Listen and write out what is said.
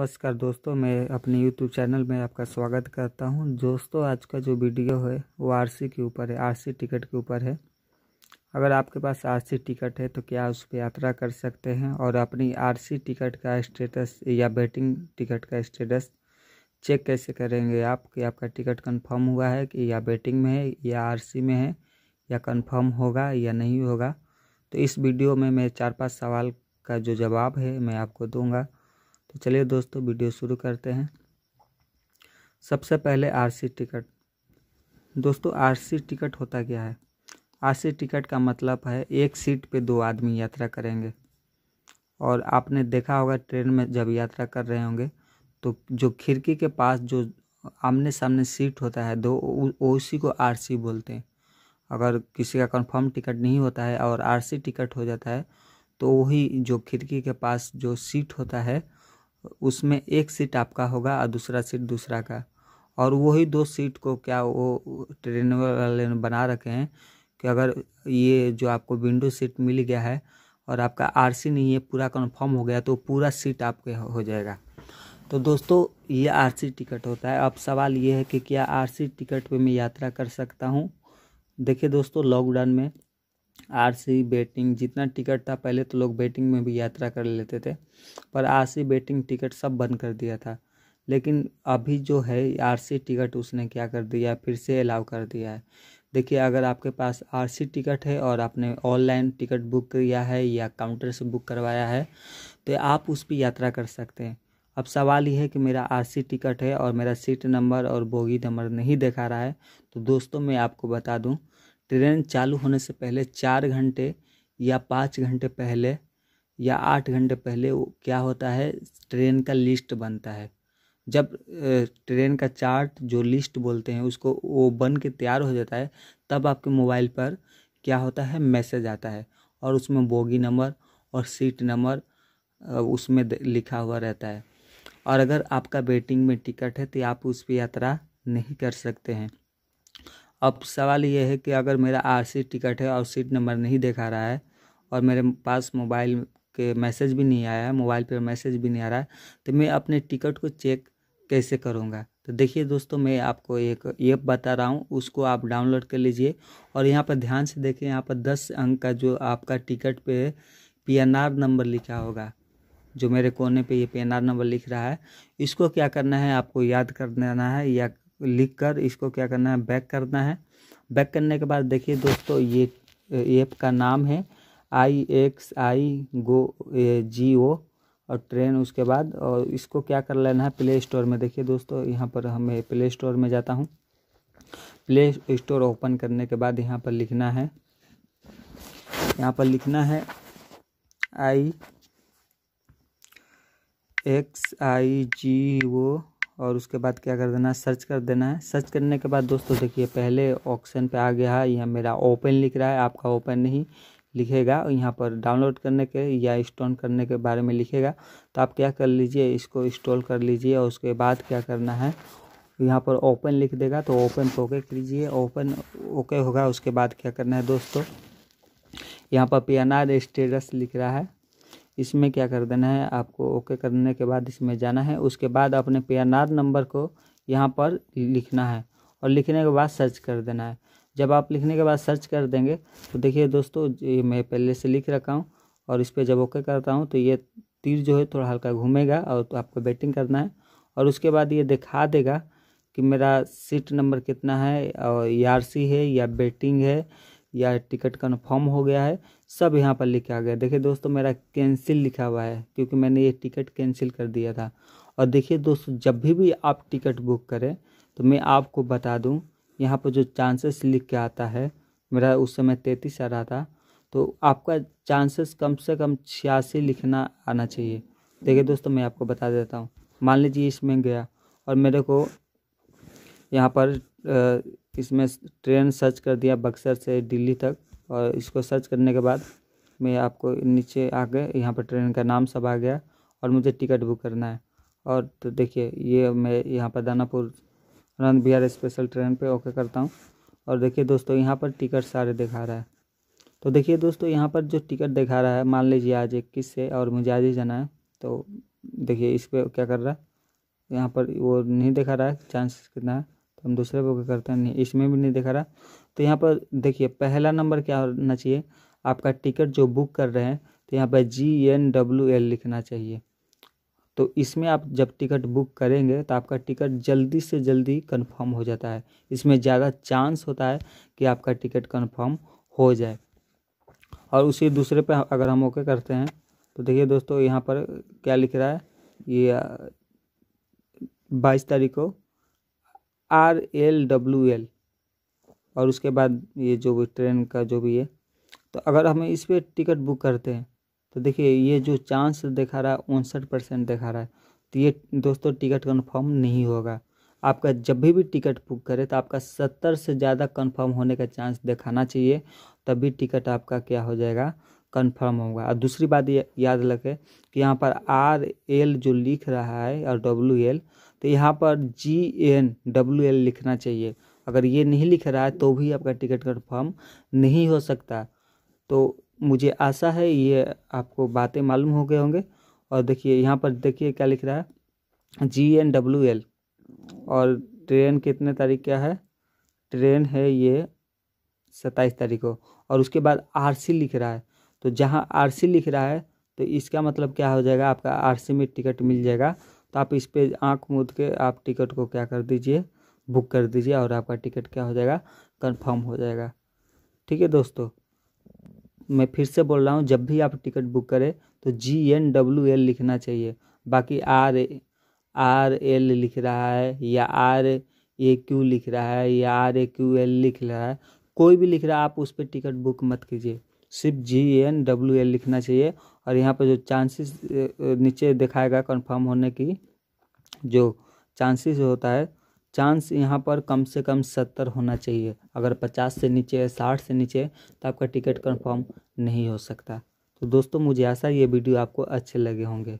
नमस्कार दोस्तों मैं अपने YouTube चैनल में आपका स्वागत करता हूं दोस्तों आज का जो वीडियो है वो आरसी के ऊपर है आरसी टिकट के ऊपर है अगर आपके पास आरसी टिकट है तो क्या उस पर यात्रा कर सकते हैं और अपनी आरसी टिकट का स्टेटस या बैटिंग टिकट का स्टेटस चेक कैसे करेंगे आप कि आपका टिकट कन्फर्म हुआ है कि या बैटिंग में है या आर में है या कन्फर्म होगा या नहीं होगा तो इस वीडियो में मैं चार पाँच सवाल का जो जवाब है मैं आपको दूँगा तो चलिए दोस्तों वीडियो शुरू करते हैं सबसे पहले आरसी टिकट दोस्तों आरसी टिकट होता क्या है आरसी टिकट का मतलब है एक सीट पे दो आदमी यात्रा करेंगे और आपने देखा होगा ट्रेन में जब यात्रा कर रहे होंगे तो जो खिड़की के पास जो आमने सामने सीट होता है दो उसी को आरसी बोलते हैं अगर किसी का कंफर्म टिकट नहीं होता है और आरसी टिकट हो जाता है तो वही जो खिड़की के पास जो सीट होता है उसमें एक सीट आपका होगा और दूसरा सीट दूसरा का और वही दो सीट को क्या वो ट्रेन वाले बना रखे हैं कि अगर ये जो आपको विंडो सीट मिल गया है और आपका आरसी नहीं है पूरा कन्फर्म हो गया तो पूरा सीट आपके हो जाएगा तो दोस्तों ये आरसी टिकट होता है अब सवाल ये है कि क्या आरसी टिकट पे मैं यात्रा कर सकता हूँ देखिए दोस्तों लॉकडाउन में आरसी बैटिंग जितना टिकट था पहले तो लोग बैटिंग में भी यात्रा कर लेते थे पर आरसी बैटिंग टिकट सब बंद कर दिया था लेकिन अभी जो है आरसी टिकट उसने क्या कर दिया फिर से अलाउ कर दिया है देखिए अगर आपके पास आरसी टिकट है और आपने ऑनलाइन टिकट बुक किया है या काउंटर से बुक करवाया है तो आप उस पर यात्रा कर सकते हैं अब सवाल ये है कि मेरा आरसी टिकट है और मेरा सीट नंबर और बोगी नंबर नहीं दिखा रहा है तो दोस्तों मैं आपको बता दूं ट्रेन चालू होने से पहले चार घंटे या पाँच घंटे पहले या आठ घंटे पहले क्या होता है ट्रेन का लिस्ट बनता है जब ट्रेन का चार्ट जो लिस्ट बोलते हैं उसको वो बन के तैयार हो जाता है तब आपके मोबाइल पर क्या होता है मैसेज आता है और उसमें बोगी नंबर और सीट नंबर उसमें लिखा हुआ रहता है और अगर आपका वेटिंग में टिकट है तो आप उस पर यात्रा नहीं कर सकते हैं अब सवाल ये है कि अगर मेरा आर सी टिकट है और सीट नंबर नहीं दिखा रहा है और मेरे पास मोबाइल के मैसेज भी नहीं आया है मोबाइल पर मैसेज भी नहीं आ रहा है तो मैं अपने टिकट को चेक कैसे करूँगा तो देखिए दोस्तों मैं आपको एक ऐप बता रहा हूँ उसको आप डाउनलोड कर लीजिए और यहाँ पर ध्यान से देखें यहाँ पर दस अंक का जो आपका टिकट पे पी नंबर लिखा होगा जो मेरे कोने पे ये पी नंबर लिख रहा है इसको क्या करना है आपको याद कर देना है या लिख कर इसको क्या करना है बैक करना है बैक करने के बाद देखिए दोस्तों ये ऐप का नाम है आई एक्स आई गो जी ओ और ट्रेन उसके बाद और इसको क्या कर लेना है प्ले स्टोर में देखिए दोस्तों यहाँ पर हमें प्ले स्टोर में जाता हूँ प्ले स्टोर ओपन करने के बाद यहाँ पर लिखना है यहाँ पर लिखना है आई एक्स आई जी ओ और उसके बाद क्या कर देना है सर्च कर देना है सर्च करने के बाद दोस्तों देखिए पहले ऑप्शन पे आ गया है यहाँ मेरा ओपन लिख रहा है आपका ओपन नहीं लिखेगा यहाँ पर डाउनलोड करने के या इंस्टॉल करने के बारे में लिखेगा तो आप क्या कर लीजिए इसको इंस्टॉल कर लीजिए और उसके बाद क्या करना है यहाँ पर ओपन लिख देगा तो ओपन पर ओके कीजिए ओपन ओके होगा उसके बाद क्या करना है दोस्तों यहाँ पर आर स्टेटस लिख रहा है इसमें क्या कर देना है आपको ओके करने के बाद इसमें जाना है उसके बाद अपने आर नंबर को यहाँ पर लिखना है और लिखने के बाद सर्च कर देना है जब आप लिखने के बाद सर्च कर देंगे तो देखिए दोस्तों ये मैं पहले से लिख रखा हूँ और इस पर जब ओके करता हूँ तो ये तीर जो है थोड़ा हल्का घूमेगा और तो आपको बैटिंग करना है और उसके बाद ये दिखा देगा कि मेरा सीट नंबर कितना है और ई है या बैटिंग है या टिकट कन्फर्म हो गया है सब यहाँ पर लिखा गया देखिए दोस्तों मेरा कैंसिल लिखा हुआ है क्योंकि मैंने ये टिकट कैंसिल कर दिया था और देखिए दोस्तों जब भी भी आप टिकट बुक करें तो मैं आपको बता दूँ यहाँ पर जो चांसेस लिख के आता है मेरा उस समय तैंतीस आ रहा था तो आपका चांसेस कम से कम छियासी लिखना आना चाहिए देखिए दोस्तों मैं आपको बता देता हूँ मान लीजिए इसमें गया और मेरे को यहाँ पर आ, इसमें ट्रेन सर्च कर दिया बक्सर से दिल्ली तक और इसको सर्च करने के बाद मैं आपको नीचे आ गए यहाँ पर ट्रेन का नाम सब आ गया और मुझे टिकट बुक करना है और तो देखिए ये मैं यहाँ पर दानापुर आनंद बिहार स्पेशल ट्रेन पे ओके करता हूँ और देखिए दोस्तों यहाँ पर टिकट सारे दिखा रहा है तो देखिए दोस्तों यहाँ पर जो टिकट दिखा रहा है मान लीजिए आज इक्कीस से और मुझे आज ही जाना है तो देखिए इस पर क्या कर रहा है यहाँ पर वो नहीं दिखा रहा है चांस कितना है तो हम दूसरे बुक करते हैं नहीं इसमें भी नहीं दिखा रहा तो यहाँ पर देखिए पहला नंबर क्या होना चाहिए आपका टिकट जो बुक कर रहे हैं तो यहाँ पर जी एन डब्ल्यू एल लिखना चाहिए तो इसमें आप जब टिकट बुक करेंगे तो आपका टिकट जल्दी से जल्दी कन्फर्म हो जाता है इसमें ज़्यादा चांस होता है कि आपका टिकट कन्फर्म हो जाए और उसी दूसरे पर अगर हम ओके करते हैं तो देखिए दोस्तों यहाँ पर क्या लिख रहा है ये बाईस तारीख को आर एल डब्ल्यू एल और उसके बाद ये जो भी ट्रेन का जो भी है तो अगर हम इस पर टिकट बुक करते हैं तो देखिए ये जो चांस दिखा रहा है उनसठ परसेंट दिखा रहा है तो ये दोस्तों टिकट कन्फर्म नहीं होगा आपका जब भी भी टिकट बुक करें तो आपका सत्तर से ज़्यादा कन्फर्म होने का चांस दिखाना चाहिए तभी टिकट आपका क्या हो जाएगा कन्फर्म होगा और दूसरी बात याद रखें कि यहाँ पर आर एल जो लिख रहा है और डब्ल्यू एल तो यहाँ पर जी एन डब्ल्यू एल लिखना चाहिए अगर ये नहीं लिख रहा है तो भी आपका टिकट कन्फर्म नहीं हो सकता तो मुझे आशा है ये आपको बातें मालूम हो गए होंगे और देखिए यहाँ पर देखिए क्या लिख रहा है जी एन डब्ल्यू एल और ट्रेन कितने तारीख का है ट्रेन है ये सत्ताईस तारीख को और उसके बाद आर सी लिख रहा है तो जहाँ आर सी लिख रहा है तो इसका मतलब क्या हो जाएगा आपका आर सी में टिकट मिल जाएगा तो आप इस पर आँख मूद के आप टिकट को क्या कर दीजिए बुक कर दीजिए और आपका टिकट क्या हो जाएगा कंफर्म हो जाएगा ठीक है दोस्तों मैं फिर से बोल रहा हूँ जब भी आप टिकट बुक करें तो जी एन डब्ल्यू एल लिखना चाहिए बाकी आर आर एल लिख रहा है या आर ए क्यू लिख रहा है या आर ए क्यू एल लिख रहा है कोई भी लिख रहा है आप उस पर टिकट बुक मत कीजिए सिर्फ जी एन डब्ल्यू एल लिखना चाहिए और यहाँ पर जो चांसेस नीचे दिखाएगा कन्फर्म होने की जो चांसेस होता है चांस यहाँ पर कम से कम सत्तर होना चाहिए अगर पचास से नीचे साठ से नीचे तो आपका टिकट कंफर्म नहीं हो सकता तो दोस्तों मुझे आशा ये वीडियो आपको अच्छे लगे होंगे